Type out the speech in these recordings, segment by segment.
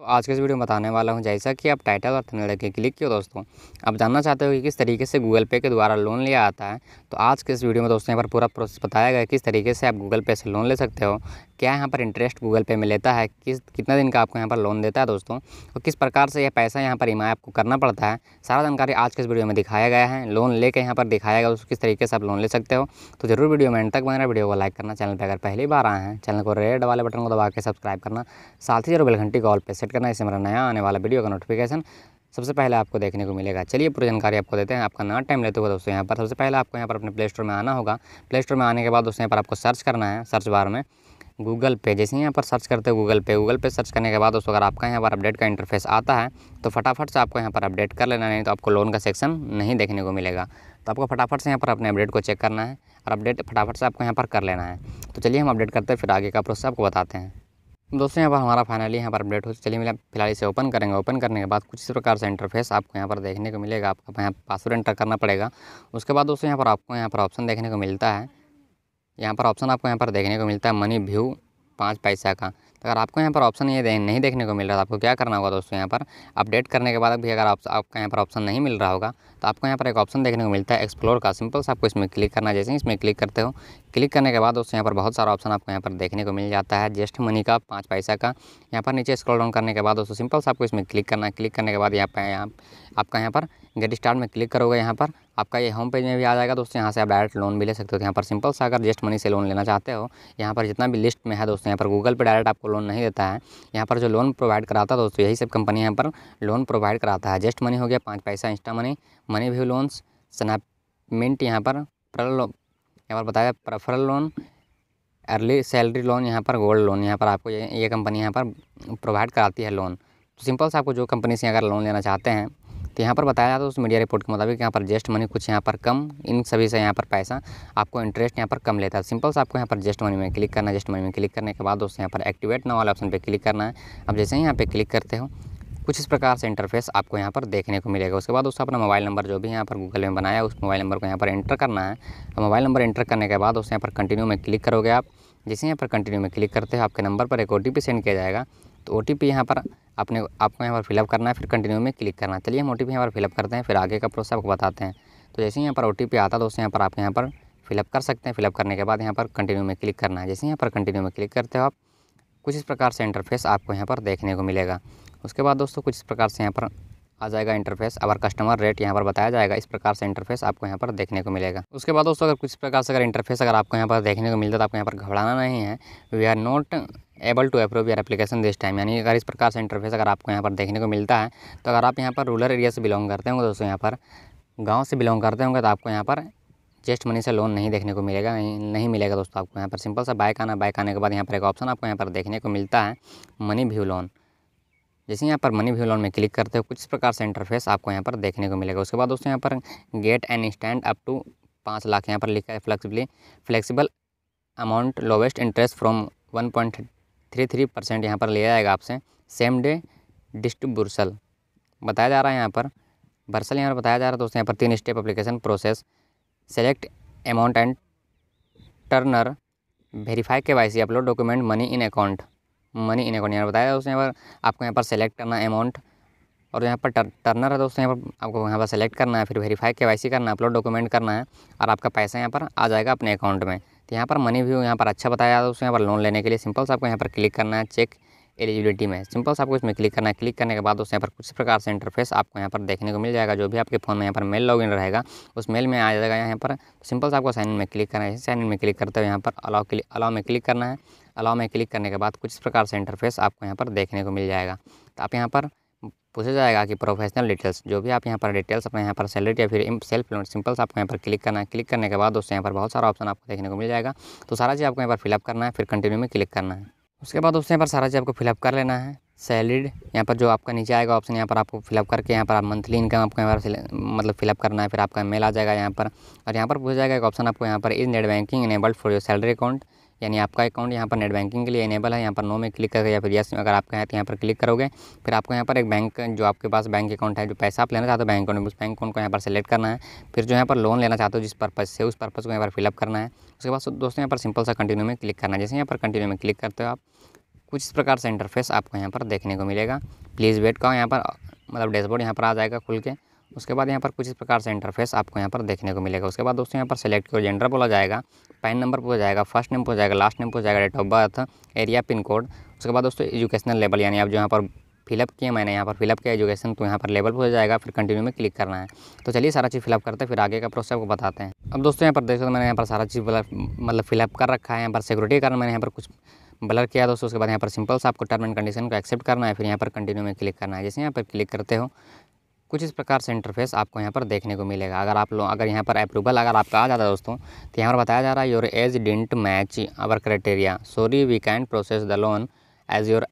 तो आज के इस वीडियो में बताने वाला हूं जैसा कि आप टाइटल और थंबनेल के क्लिक किया दोस्तों आप जानना चाहते हो कि किस तरीके से गूगल पे के द्वारा लोन लिया आता है तो आज के इस वीडियो में दोस्तों यहाँ पर पूरा प्रोसेस बताया गया किस तरीके से आप गूगल पे से लोन ले सकते हो क्या यहाँ पर इंटरेस्ट गूगल पे में लेता है किस कितना दिन का आपको यहाँ पर लोन देता है दोस्तों और किस प्रकार से यह पैसा यहाँ पर ई आपको करना पड़ता है सारा जानकारी आज के इस वीडियो में दिखाया गया है लोन ले यहाँ पर दिखाया गया किस तरीके से आप लोन ले सकते हो तो जरूर वीडियो में एंड तक बना वीडियो को लाइक करना चैनल पर अगर पहली बार आए हैं चैनल को रेड वाले बटन को दबा के सब्सक्राइब करना साथ ही जरूर बेलघंटी कॉल पर सेट सब्सक्राइब करना इसे इससे मेरा नया आने वाला वीडियो का नोटिफिकेशन सबसे पहले आपको देखने को मिलेगा चलिए पूरी जानकारी आपको देते हैं आपका ना टाइम लेते हुए दोस्तों यहाँ पर सबसे पहले आपको यहाँ पर अपने प्ले स्टोर में आना होगा प्ले स्टोर में आने के बाद दोस्तों यहाँ पर आपको सर्च करना है सर्च बार में गूगल पे जैसे यहाँ पर सर्च करते हो गूगल पे गूगल पे सर्च करने के बाद दोस्तों अगर आपका यहाँ पर अपडेट का इंटरफेस आता है तो फटाफट से आपको यहाँ पर अपडेट कर लेना नहीं तो आपको लोन का सेक्शन नहीं देखने को मिलेगा तो आपको फटाफट से यहाँ पर अपने अपडेट को चेक करना है और अपडेट फटाफट से आपको यहाँ पर कर लेना है तो चलिए हम अपडेट करते हैं फिर आगे का प्रोसेस आपको बताते हैं दोस्तों यहाँ पर हमारा फाइनली यहाँ पर अपडेट हो चलिए मिला फिलहाल इसे ओपन करेंगे ओपन करने के बाद कुछ इस प्रकार से इंटरफेस आपको यहाँ पर देखने को मिलेगा आपको यहाँ पासवर्ड एंटर करना पड़ेगा उसके बाद दोस्तों यहाँ पर आपको यहाँ पर ऑप्शन देखने को मिलता है यहाँ पर ऑप्शन आपको यहाँ पर देखने को मिलता है मनी व्यू पाँच पैसा का तो अगर आपको यहाँ पर ऑप्शन ये दे, नहीं देखने को मिल रहा था तो आपको क्या करना होगा दोस्तों यहाँ पर अपडेट करने के बाद भी अगर आप, आपका यहाँ पर ऑप्शन नहीं मिल रहा होगा तो आपको यहाँ पर एक ऑप्शन देखने को मिलता है एक्सप्लोर का सिंपल से आपको इसमें क्लिक करना जैसे इसमें क्लिक करते हो क्लिक करने के बाद दोस्तों यहाँ पर बहुत सारा ऑप्शन आपको यहाँ पर देखने को मिल जाता है जेस्ट मनी का पाँच पैसा का यहाँ पर नीचे स्क्रॉल डाउन करने के बाद दोस्तों सिंपल से आपको इसमें क्लिक करना है क्लिक करने के बाद यहाँ पर यहाँ आपका यहाँ पर गेट स्टार्ट में क्लिक करोगे यहाँ पर आपका ये होम पेज में भी आ जाएगा दोस्तों यहाँ से आप डायरेक्ट लोन भी ले सकते हो तो यहाँ पर सिंपल सा अगर जस्ट मनी से लोन लेना चाहते हो यहाँ पर जितना भी लिस्ट में है दोस्तों यहाँ पर गूगल पे डायरेक्ट आपको लोन नहीं देता है यहाँ पर जो लोन प्रोवाइड कराता है दोस्तों यही सब कंपनी यहाँ पर लोन प्रोवाइड कराता है जस्ट मनी हो गया पाँच पैसा InstaMoney MoneyView loans Snapmint यहाँ पर प्रल यहाँ पर बताया प्रफरल लोन अर्ली सैलरी लोन यहाँ पर गोल्ड लोन यहाँ पर आपको ये ये कंपनी यहाँ पर प्रोवाइड कराती है लोन तो सिंपल से आपको जो कंपनी से अगर लोन लेना चाहते हैं तो यहाँ पर बताया जाता है उस मीडिया रिपोर्ट के मुताबिक यहाँ पर जेस्ट मनी कुछ यहाँ पर कम इन सभी से यहाँ पर पैसा आपको इंटरेस्ट यहाँ पर कम लेता है सिंपल से आपको यहाँ पर जेस्ट मनी में क्लिक करना है जस्ट मनी में क्लिक करने के बाद दोस्तों यहाँ पर एक्टिवेट ना वाले ऑप्शन पर क्लिक करना है अब जैसे ही यहाँ पर क्लिक करते हो कुछ इस प्रकार से इंटरफेस आपको यहाँ पर देखने को मिलेगा उसके बाद उसका अपना मोबाइल नंबर जो भी यहाँ पर गूगल में बनाया उस मोबाइल नंबर को यहाँ पर एंटर करना है मोबाइल नंबर एंटर करने के बाद उस यहाँ पर कंटिन्यू में क्लिक करोगे आप जैसे यहाँ पर कंटिन्यू में क्लिक करते हो आपके नंबर पर एक ओ सेंड किया जाएगा तो ओ टी पी यहाँ पर अपने आपको यहाँ पर फिलअप करना है फिर कंटिन्यू में क्लिक करना है चलिए हम ओ टी पी यहाँ पर फिलअप करते हैं फिर आगे का प्रोसेस आपको बताते हैं तो जैसे ही यहाँ पर ओ टी पी आता है तो यहाँ पर आप यहाँ पर फिलअप कर सकते हैं फिलअप करने के बाद यहाँ पर कंटिन्यू में क्लिक करना है जैसे यहाँ पर कंटिन्यू में क्लिक करते हो आप कुछ इस प्रकार से इंटरफेस आपको यहाँ पर देखने को मिलेगा उसके बाद दोस्तों कुछ इस प्रकार से यहाँ पर आ जाएगा इंटरफेस अवर कस्टमर रेट यहाँ पर बताया जाएगा इस प्रकार से इंटरफेस आपको यहाँ पर देखने को मिलेगा उसके बाद दोस्तों अगर कुछ प्रकार से अगर इंटरफेस अगर आपको यहाँ पर देखने को मिलता है तो आपको यहाँ पर घबराना नहीं है we are not able to approve yr application this time यानी अगर इस प्रकार से इंटरफेस अगर आपको यहाँ पर देखने को मिलता है तो अगर आप यहाँ पर रूरल एरिया से बिलोंग करते होंगे दोस्तों यहाँ पर गाँव से बिलोंग करते होंगे तो आपको यहाँ पर जेस्ट मनी से लोन नहीं देखने को मिलेगा नहीं नहीं मिलेगा दोस्तों आपको यहाँ पर सिंपल सा बाइक आना बाइक आने के बाद यहाँ पर एक ऑप्शन आपको यहाँ पर देखने को मिलता है मनी व्यू लोन जैसे यहाँ पर मनी व्यू लोन में क्लिक करते हो कुछ इस प्रकार से इंटरफेस आपको यहाँ पर देखने को मिलेगा उसके बाद दोस्तों यहाँ पर get and stand up to पाँच लाख यहाँ पर लिखा है flexibly flexible amount lowest interest from one point three three percent यहाँ पर लिया जाएगा आपसे सेम डे बुरसल बताया जा रहा है यहाँ पर बर्सल यहाँ पर बताया जा रहा है दोस्तों यहाँ पर तीन step application process select amount and tenure verify K Y C upload document money in account money in account यहाँ पर बताया दोस्तों यहाँ पर आपको यहाँ पर सेलेक्ट करना अमाउंट और यहाँ पर टर्नर है दोस्तों यहाँ पर आपको यहाँ पर सेलेक्ट करना है फिर वेरीफाई के वाई सी करना है अपलोड डॉक्यूमेंट करना है और आपका पैसा यहाँ पर आ जाएगा अपने अकाउंट में तो यहाँ पर मनी व्यू यहाँ पर अच्छा बताया दोस्तों यहाँ पर लोन लेने के लिए सिंपल से आपको यहाँ पर क्लिक करना है चेक एलिजिबिलिटी में सिंपल से आपको इसमें क्लिक करना है क्लिक करने के बाद दोस्तों यहाँ पर कुछ प्रकार से इंटरफेस आपको यहाँ पर देखने को मिल जाएगा जो भी आपके फ़ोन में यहाँ पर मेल लॉगिन रहेगा उस मेल में आ जाएगा यहाँ पर सिंपल से आपको साइन इन में क्लिक करना है साइन इन में क्लिक करते हुए यहाँ पर अलाउ क्लिक अलाउ में क्लिक करना है अलाउ में क्लिक करने के बाद कुछ प्रकार से इंटरफेस आपको यहाँ पर देखने को मिल जाएगा तो आप यहाँ पर पूछा जाएगा कि प्रोफेशनल डिटेल्स जो भी आप यहाँ पर डिटेल्स अपने यहाँ पर सैलरी या फिर सेल्फ लोन सिंपल से आपको यहाँ पर क्लिक करना है क्लिक करने के बाद दोस्तों यहाँ पर बहुत सारा ऑप्शन आपको देखने को मिल जाएगा तो सारा चीज़ आपको यहाँ पर फिलअप करना है फिर कंटिन्यू में क्लिक करना है उसके बाद दोस्तों यहाँ पर सारा चीज़ आपको फिलअप कर लेना है सैलरीड यहाँ पर जो आपका नीचे आएगा ऑप्शन यहाँ पर आपको फिलअप करके यहाँ पर आप मंथली इनकम आपको यहाँ पर मतलब फिलअप करना है फिर आपका मेल आ जाएगा यहाँ पर और यहाँ पर पूछा जाएगा एक ऑप्शन आपको यहाँ पर is net banking enabled for your salary account यानी आपका अकाउंट यहाँ पर नेट बैंकिंग के लिए इनेबल है यहाँ पर नो में क्लिक करके या फिर यस अगर आपका है तो यहाँ पर क्लिक करोगे फिर आपको यहाँ पर एक बैंक जो आपके पास बैंक अकाउंट है जो पैसा आप लेना चाहते हो बैंक अकाउंट उस बैंक अकाउंट को यहाँ पर सेलेक्ट करना है फिर जो यहाँ पर लोन लेना चाहते हो जिस पर्पज़ से उस पर्पज़ को यहाँ पर फिलअप करना है उसके बाद दोस्तों यहाँ पर सिंपल सा कंटिन्यू में क्लिक करना है जैसे यहाँ पर कंटिन्यू में क्लिक करते हो आप कुछ इस प्रकार से इंटरफेस आपको यहाँ पर देखने को मिलेगा प्लीज़ वेट का यहाँ पर मतलब डैशबोर्ड यहाँ पर आ जाएगा खुल के उसके बाद यहाँ पर कुछ इस प्रकार से इंटरफेस आपको यहाँ पर देखने को मिलेगा उसके बाद दोस्तों यहाँ पर सेलेक्ट करो जेंडर बोला जाएगा पैन नंबर पूछा जाएगा फर्स्ट नेम पूछा जाएगा लास्ट नेम पूछा जाएगा date of birth area pin code उसके बाद दोस्तों एजुकेशनल लेवल यानी आप जो यहाँ पर फिलअप किए मैंने यहाँ पर फिलअप किया एजुकेशन तो यहाँ पर लेवल पूछा जाएगा फिर कंटिन्यू में क्लिक करना है तो चलिए सारा चीज़ फिलअप करते हैं फिर आगे का प्रोसेस आपको बताते हैं अब दोस्तों यहाँ पर देख सकते मैंने यहाँ पर सारा चीज़ मतलब फिलअप कर रखा है यहाँ पर सिक्योरिटी कारण मैंने यहाँ पर कुछ ब्लर किया दोस्तों उसके बाद यहाँ पर सिंपल सा आपको टर्म एंड कंडीशन को एक्सेप्ट करना है फिर यहाँ पर कंटिन्यू में क्लिक करना है जैसे यहाँ पर क्लिक करते हो कुछ इस प्रकार से इंटरफेस आपको यहाँ पर देखने को मिलेगा अगर आप लोग अगर यहाँ पर अप्रूवल अगर आपका आ जाता है दोस्तों तो यहाँ पर बताया जा रहा है your age didn't match our criteria sorry we can process the loan age your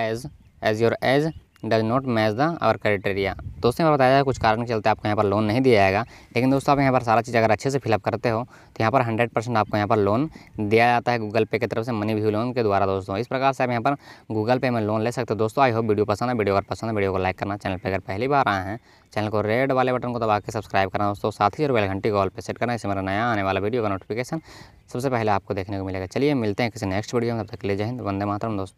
age age your age does not match the our criteria दोस्तों यहाँ पर बताया कुछ कारण के चलते आपको यहाँ पर लोन नहीं दिया जाएगा लेकिन दोस्तों आप यहाँ पर सारा चीज़ अगर अच्छे से फिलअप करते हो तो यहाँ पर हंड्रेड परसेंट आपको यहाँ पर लोन दिया जाता है गूगल पे की तरफ से मनी व्यू लोन के द्वारा दोस्तों इस प्रकार से आप यहाँ पर गूगल पे में लोन ले सकते हो दोस्तों आई होप वीडियो पसंद है वीडियो अगर पसंद है वीडियो को लाइक करना चैनल पर अगर पहली बार आए हैं चैनल को रेड वाले बटन को दबा के सब्सक्राइब करना दोस्तों साथ ही और बेल घंटी कॉल पर सेट करना इससे मेरा नया आने वाला वीडियो का नोटिफिकेशन सबसे पहले आपको देखने को मिलेगा चलिए मिलते हैं किसी नेक्स्ट वीडियो में तब तक ले जाए हिंद वंदे मातरम दोस्तों